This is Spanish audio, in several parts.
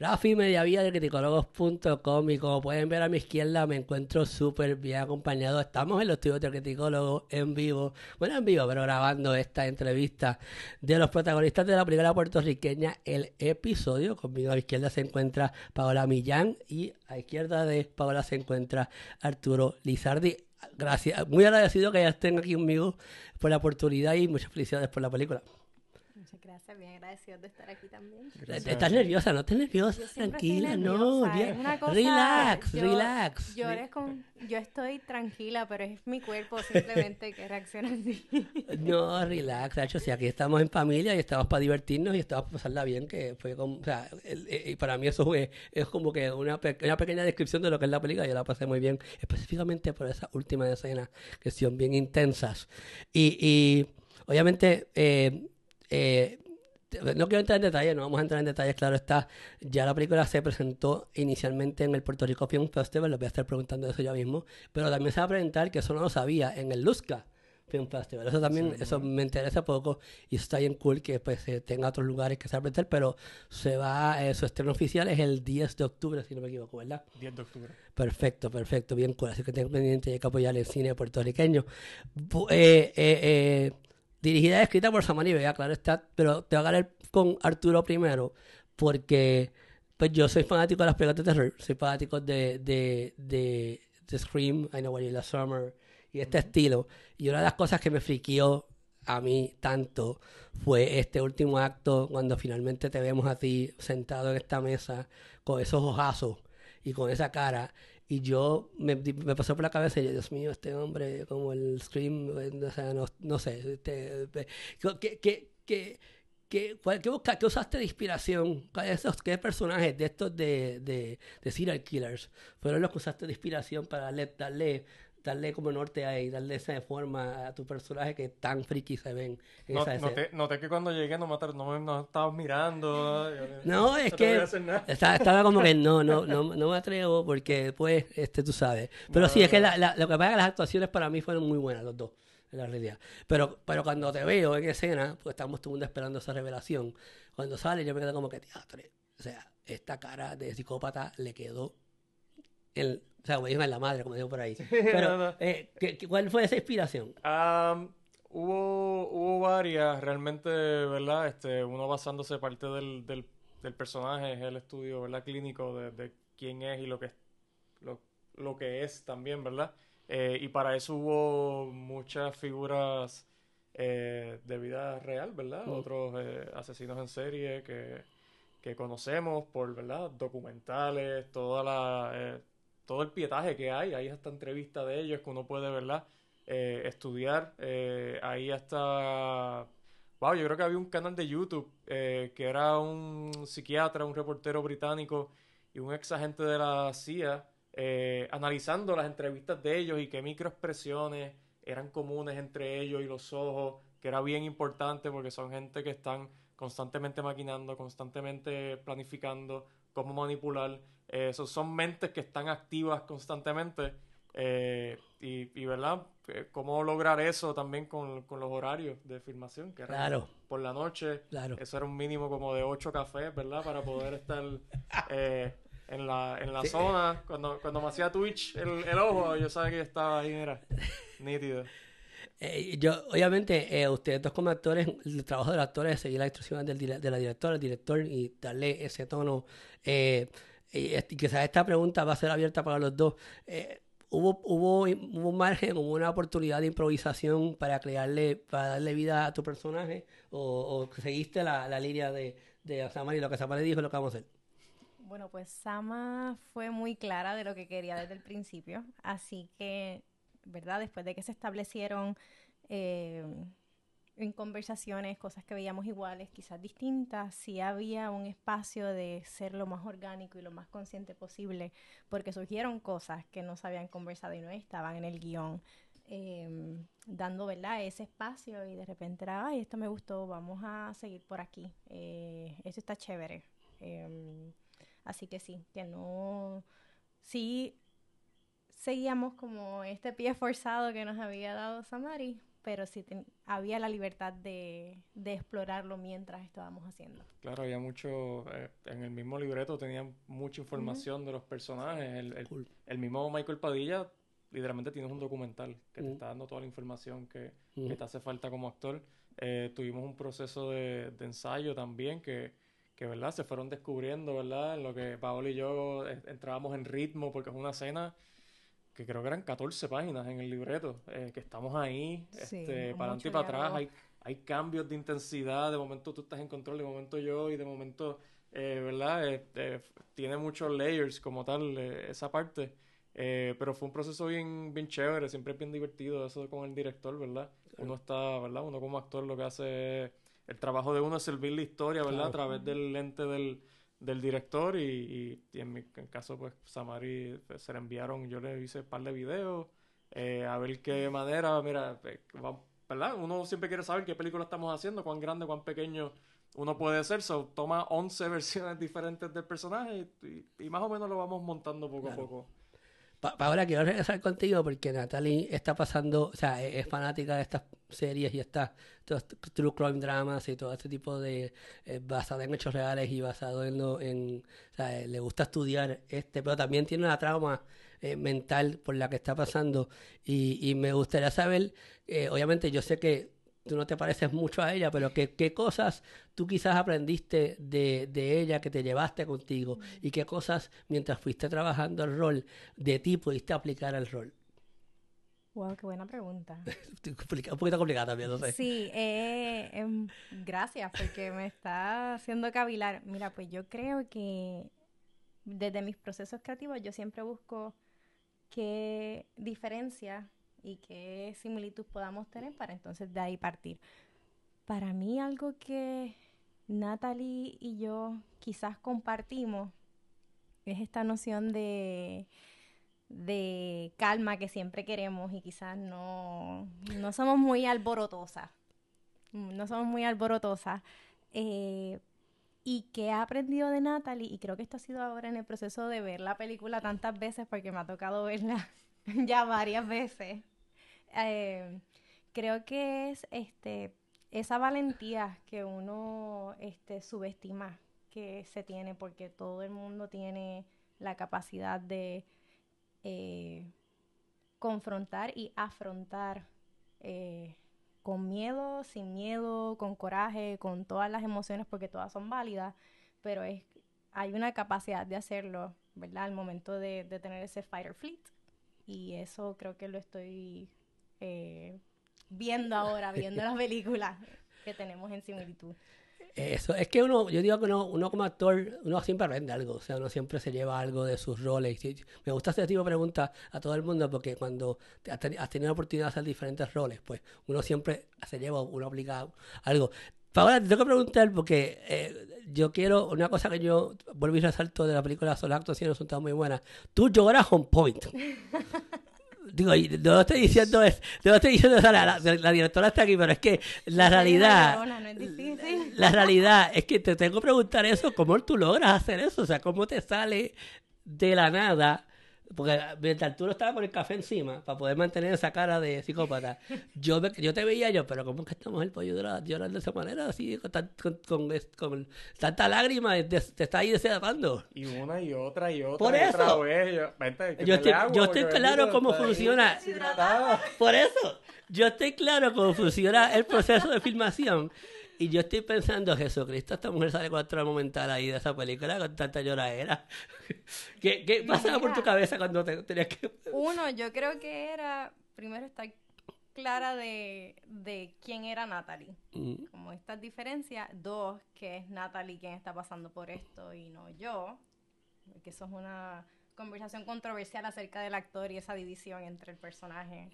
Rafi Mediavilla de criticólogos.com y como pueden ver a mi izquierda me encuentro súper bien acompañado. Estamos en los estudios de Criticólogos en vivo, bueno en vivo, pero grabando esta entrevista de los protagonistas de la primera puertorriqueña, el episodio. Conmigo a la izquierda se encuentra Paola Millán y a la izquierda de Paola se encuentra Arturo Lizardi. Gracias, muy agradecido que ya estén aquí conmigo por la oportunidad y muchas felicidades por la película. Gracias, bien agradecido de estar aquí también. Estás nerviosa, no estés nerviosa, tranquila, no, relax, relax. Yo, estoy tranquila, pero es mi cuerpo simplemente que reacciona así. no, relax, hecho, si aquí estamos en familia y estamos para divertirnos y estamos para pasarla bien, que fue como, o sea, eh, para mí eso es como que una, pequeña descripción de lo que es la película, yo la pasé muy bien, específicamente por esa última escena, que son bien intensas. Y, obviamente... Eh, eh, no quiero entrar en detalles, no vamos a entrar en detalles, claro está. Ya la película se presentó inicialmente en el Puerto Rico Film Festival, lo voy a estar preguntando eso ya mismo, pero también se va a presentar, que eso no lo sabía, en el Lusca Film Festival. Eso también, eso me interesa poco y está bien cool que pues tenga otros lugares que se va a presentar, pero se va, eh, su estreno oficial es el 10 de octubre, si no me equivoco, ¿verdad? 10 de octubre. Perfecto, perfecto, bien cool. Así que tengo pendiente de que apoyar el cine puertorriqueño. Eh, eh dirigida y escrita por Samani Vega, claro está, pero te voy a ganar con Arturo primero, porque pues yo soy fanático de las pelotas de terror, soy fanático de, de, de, Scream, I Know What You Last Summer, y este estilo. Y una de las cosas que me friquió a mí tanto fue este último acto, cuando finalmente te vemos a ti sentado en esta mesa con esos ojazos y con esa cara. Y yo me, pasó por la cabeza y yo, Dios mío, este hombre, como el Scream, eh, sea, no, sé. Este, eh, qué ¿Qué, qué, qué, usaste de inspiración? Esos, ¿Qué personajes de estos de, de, de, serial killers fueron los que usaste de inspiración para darle, darle darle como norte ahí, darle esa forma a tu personaje que tan friki se ven. no, noté, que cuando llegué no no estabas mirando. no, es que estaba, como que no, no, no, no me atrevo porque pues, este, tú sabes. Pero sí, es que lo que pasa es que las actuaciones para mí fueron muy buenas, los dos la realidad. Pero, pero cuando te veo en escena, pues estamos todo mundo esperando esa revelación. Cuando sale, yo me quedo como que teatro. O sea, esta cara de psicópata le quedó el o sea, como dicen en la madre, como digo por ahí. Eh, cuál fue esa inspiración? hubo, hubo varias, realmente, ¿verdad? Este, uno basándose parte del, personaje, es el estudio, ¿verdad? Clínico de, quién es y lo que, lo, que es también, ¿verdad? Eh, y para eso hubo muchas figuras eh, de vida real, ¿verdad? Mm. Otros asesinos en serie que, que conocemos por, ¿verdad? Documentales, toda la todo el pietaje que hay, ahí hasta entrevista de ellos que uno puede, ¿verdad? Eh, estudiar, eh, ahí está Wow, yo creo que había un canal de YouTube eh, que era un psiquiatra, un reportero británico y un ex agente de la CIA analizando las entrevistas de ellos y qué microexpresiones eran comunes entre ellos y los ojos, que era bien importante porque son gente que están constantemente maquinando, constantemente planificando cómo manipular eh, son mentes que están activas constantemente. Eh, y, ¿verdad? Eh, ¿Cómo lograr eso también con, con los horarios de filmación? Que claro. Por la noche. Claro. Eso era un mínimo como de ocho cafés, ¿verdad? Para poder estar en la, en la zona. Cuando, cuando me hacía Twitch el, ojo, yo sabía que estaba ahí, mira, nítido. yo, obviamente, ustedes dos como actores, el trabajo del actor es seguir las instrucciones del, de la directora, el director y darle ese tono y quizás esta pregunta va a ser abierta para los dos. Eh, hubo, hubo un margen, hubo una oportunidad de improvisación para crearle, para darle vida a tu personaje? ¿O, seguiste la, línea de, de Samar y lo que Samar le dijo lo que vamos a hacer? Bueno, pues Sama fue muy clara de lo que quería desde el principio, así que, ¿verdad? Después de que se establecieron eh, en conversaciones, cosas que veíamos iguales, quizás distintas, si había un espacio de ser lo más orgánico y lo más consciente posible, porque surgieron cosas que no se habían conversado y no estaban en el guión, em, dando ¿verdad? ese espacio y de repente era, ay, esto me gustó, vamos a seguir por aquí, eh, eso está chévere. Em, así que sí, que no, sí seguíamos como este pie forzado que nos había dado Samari, pero sí había la libertad de, de, explorarlo mientras estábamos haciendo. Claro, había mucho, eh, en el mismo libreto tenían mucha información de los personajes, el, el, mismo Michael Padilla literalmente tienes un documental que te está dando toda la información que, te hace falta como actor. Eh, tuvimos un proceso de, ensayo también que, que, ¿verdad? Se fueron descubriendo, ¿verdad? En lo que Paolo y yo eh, entrábamos en ritmo porque es una escena que creo que eran 14 páginas en el libreto, eh, que estamos ahí, este, para adelante y para atrás, hay, hay, cambios de intensidad, de momento tú estás en control, de momento yo, y de momento, eh, ¿verdad? Este, tiene muchos layers como tal eh, esa parte, pero fue un proceso bien, bien chévere, siempre es bien divertido eso con el director, ¿verdad? Uno está, ¿verdad? Uno como actor lo que hace, el trabajo de uno es servir la historia, ¿verdad? A través del lente del del director y, y, en mi caso pues Samari eh, se le enviaron, yo le hice un par de videos eh, a ver qué madera mira, eh, ¿verdad? Uno siempre quiere saber qué película estamos haciendo, cuán grande, cuán pequeño uno puede ser, se toma 11 versiones diferentes del personaje y, más o menos lo vamos montando poco a poco. Paola, quiero regresar contigo porque Natalie está pasando, o sea, e-, es, fanática de estas series y estas true crime dramas y todo este tipo de eh, basado en hechos reales y basado en en, o sea, eh, le gusta estudiar este, pero también tiene una trauma eh, mental por la que está pasando y, y me gustaría saber, obviamente yo sé que tú no te pareces mucho a ella, pero ¿qué, cosas tú quizás aprendiste de, ella que te llevaste contigo? ¿Y qué cosas mientras fuiste trabajando el rol de ti pudiste aplicar al rol? Wow, qué buena pregunta. Un poquito complicada también, no sé. Sí, eh, em, gracias, porque me está haciendo cavilar. Mira, pues yo creo que desde mis procesos creativos yo siempre busco qué diferencia y qué similitud podamos tener para entonces de ahí partir. Para mí algo que Natalie y yo quizás compartimos es esta noción de, de calma que siempre queremos y quizás no, no somos muy alborotosas. No somos muy alborotosas. Eh, y que he aprendido de Natalie, y creo que esto ha sido ahora en el proceso de ver la película tantas veces porque me ha tocado verla ya varias veces eh, creo que es este, esa valentía que uno este, subestima que se tiene, porque todo el mundo tiene la capacidad de eh, confrontar y afrontar eh, con miedo, sin miedo, con coraje, con todas las emociones, porque todas son válidas, pero es, hay una capacidad de hacerlo, ¿verdad? Al momento de, tener ese fighter fleet Y eso creo que lo estoy eh, viendo ahora, viendo las películas que tenemos en similitud. Eso, es que uno, yo digo que uno, uno, como actor, uno siempre aprende algo, o sea, uno siempre se lleva algo de sus roles. Me gusta este tipo de preguntas a todo el mundo porque cuando has tenido la oportunidad de hacer diferentes roles, pues uno siempre se lleva, uno aplica algo. ahora te tengo que preguntar porque eh, yo quiero una cosa que yo volví al salto de la película Solacto, si no son tan muy buenas. Tú lloras on point. digo, no lo estoy diciendo, es, la, directora está aquí, pero es que la realidad, la realidad es que te tengo que preguntar eso, ¿cómo tú logras hacer eso? O sea, ¿cómo te sale de la nada? Porque mientras tú estaba con el café encima, para poder mantener esa cara de psicópata, yo, yo te veía yo, pero ¿cómo que estamos el pollo dorado llorando de esa manera, así, con, con, tanta lágrima, te, está ahí deshidratando? Y una y otra y otra. Por eso. yo estoy claro cómo funciona. Por eso. Yo estoy claro cómo funciona el proceso de filmación. Y yo estoy pensando, Jesucristo, esta mujer sale cuatro al ahí de esa película con tanta lloradera. ¿Qué, qué pasaba por tu cabeza cuando tenías que...? Uno, yo creo que era, primero estar clara de, de quién era Natalie, mm. como estas diferencias. Dos, que es Natalie quien está pasando por esto y no yo, porque eso es una conversación controversial acerca del actor y esa división entre el personaje.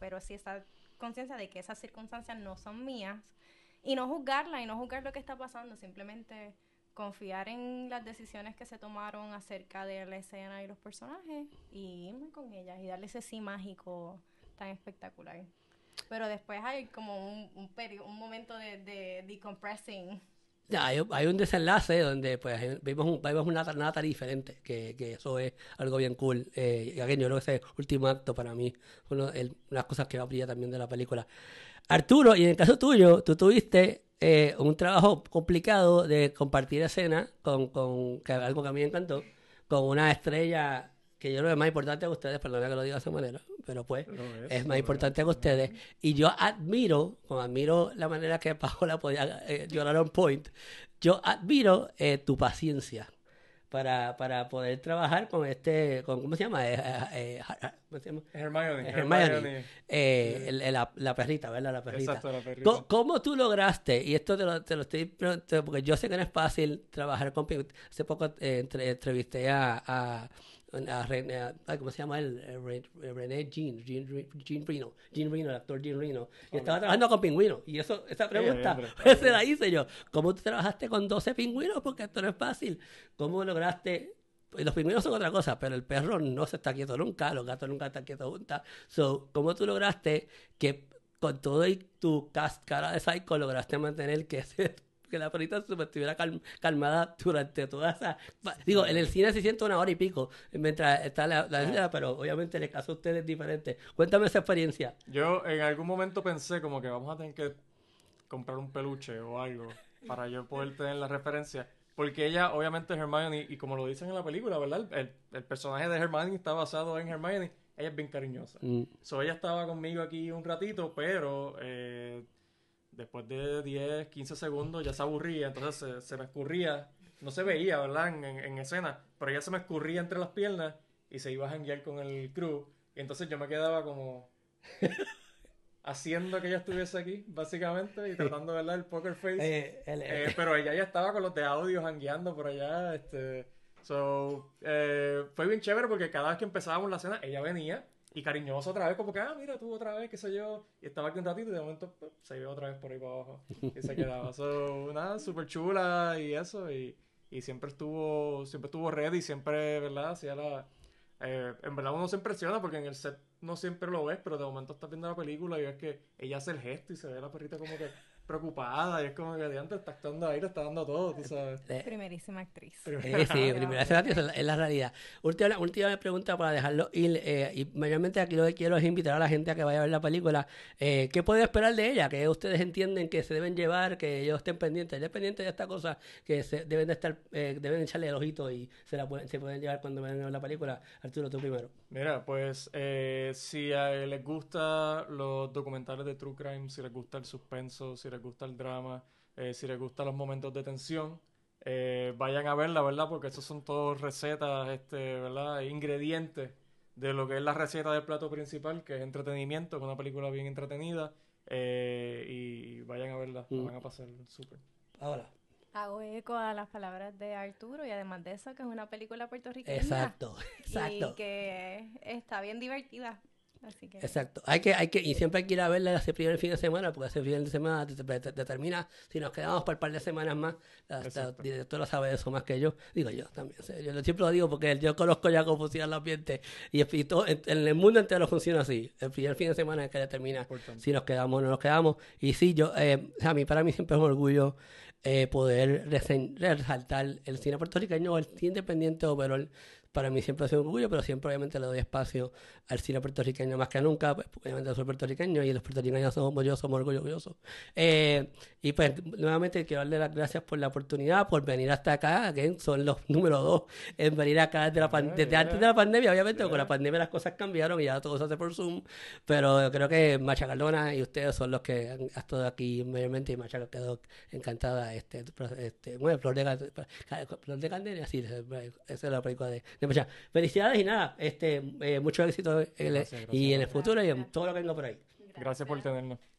Pero sí esa conciencia de que esas circunstancias no son mías, y no juzgarla y no juzgar lo que está pasando, simplemente confiar en las decisiones que se tomaron acerca de la escena y los personajes y irme con ellas y darle ese sí mágico tan espectacular. Pero después hay como un, periodo, un momento de, de decompressing. Ya, hay, un desenlace donde pues vimos, un, vimos una nata diferente, que, eso es algo bien cool. Eh, yo creo que ese último acto para mí una las cosas que va a brillar también de la película. Arturo, y en el caso tuyo, tú tuviste eh, un trabajo complicado de compartir escena con, algo que a mí me encantó, con una estrella que yo creo que es más importante que ustedes, perdona que lo diga de esa manera, pero pues es, más importante que ustedes. Y yo admiro, como admiro la manera que Paola podía eh, llorar on point, yo admiro eh, tu paciencia para, para poder trabajar con este, con, ¿cómo se llama? Eh, Hermione. la, perrita, ¿verdad? La perrita. la perrita. ¿Cómo, tú lograste? Y esto te lo, te lo estoy preguntando, porque yo sé que no es fácil trabajar con... Hace poco eh, entrevisté a, a ¿cómo se llama eh, eh, René Jean, Jean, Reno, el actor Jean Reno, y estaba trabajando con pingüinos. Y eso, esa pregunta se la hice yo. ¿Cómo tú trabajaste con 12 pingüinos? Porque esto no es fácil. ¿Cómo lograste pues los pingüinos son otra cosa, pero el perro no se está quieto nunca, los gatos nunca están quietos juntas. So, ¿cómo tú lograste que con todo y tu cara de psycho lograste mantener que ese que la perrita se estuviera calmada durante toda esa... Digo, en el cine se siente una hora y pico mientras está la, la ah. pero obviamente el caso a ustedes es diferente. Cuéntame esa experiencia. Yo en algún momento pensé como que vamos a tener que comprar un peluche o algo para yo poder tener la referencia. Porque ella, obviamente, Hermione, y como lo dicen en la película, ¿verdad? El, personaje de Hermione está basado en Hermione. Ella es bien cariñosa. Mm. ella estaba conmigo aquí un ratito, pero eh, después de 10, 15 segundos ya se aburría, entonces se, se me escurría, no se veía, ¿verdad? En, en, escena, pero ya se me escurría entre las piernas y se iba a janguear con el crew. Y entonces yo me quedaba como haciendo que ella estuviese aquí, básicamente, y tratando de el poker face. Eh, eh, pero ella ya estaba con los de audio jangueando por allá, este. So, eh, fue bien chévere porque cada vez que empezábamos la escena, ella venía y cariñoso otra vez, como que, ah, mira tú otra vez, qué sé yo. Y estaba aquí un ratito y de momento pues, se vio otra vez por ahí para abajo. Y se quedaba. eso, una súper chula y eso. Y, y, siempre estuvo, siempre estuvo ready, siempre, ¿verdad? Hacía la. Eh, en verdad uno se impresiona porque en el set no siempre lo ves, pero de momento estás viendo la película y ves que ella hace el gesto y se ve la perrita como que preocupada y es como que de está actuando ahí, está dando todo, tú sabes. Eh, Primerísima actriz. sí, primera actriz es la realidad. Última, última pregunta para dejarlo eh, y mayormente aquí lo que quiero es invitar a la gente a que vaya a ver la película. Eh, ¿Qué puede esperar de ella? Que ustedes entienden que se deben llevar, que ellos estén pendientes, es pendiente de esta cosa, que se, deben de estar, deben echarle el ojito y se la pueden, se pueden llevar cuando vayan a ver la película. Arturo, tú primero. Mira, pues si les gusta los documentales de True Crime, si les gusta el suspenso, si les gusta el drama, eh, si les gustan los momentos de tensión, eh, vayan a verla, ¿verdad? Porque esos son todos recetas, este, ¿verdad? E ingredientes de lo que es la receta del plato principal, que es entretenimiento, es una película bien entretenida. Eh, y, vayan a verla, mm. van a pasar súper. Ahora. Hago eco a las palabras de Arturo y además de eso, que es una película puertorriqueña. Exacto, exacto. Y que está bien divertida. Exacto. Hay que, hay que, y siempre hay que ir a verla ese primer fin de semana, porque ese fin de semana determina si nos quedamos para un par de semanas más. La, directora sabe eso más que yo. Digo yo también. Yo siempre lo digo porque yo conozco ya cómo funciona el ambiente. Y, en, el mundo entero funciona así. El primer fin de semana es que determina si nos quedamos o no nos quedamos. Y sí, yo, eh, a mí, para mí siempre es un orgullo eh, poder resaltar el cine puertorriqueño, el cine independiente el para mí siempre ha sido un orgullo, pero siempre obviamente le doy espacio al cine puertorriqueño más que nunca, pues, obviamente soy puertorriqueño y los puertorriqueños somos yo, orgullosos. Eh, y pues nuevamente quiero darle las gracias por la oportunidad, por venir hasta acá, que son los número dos en venir acá desde, antes de la pandemia, obviamente, con la pandemia las cosas cambiaron y ya todo se hace por Zoom, pero yo creo que Machacalona y ustedes son los que han estado aquí mayormente y Macha quedó encantada. Este, este, bueno, Flor de, Flor de Candela, sí, esa es la película de, Felicidades y nada, este, eh, mucho éxito y en el futuro y en todo lo que venga por ahí. Gracias por tenernos.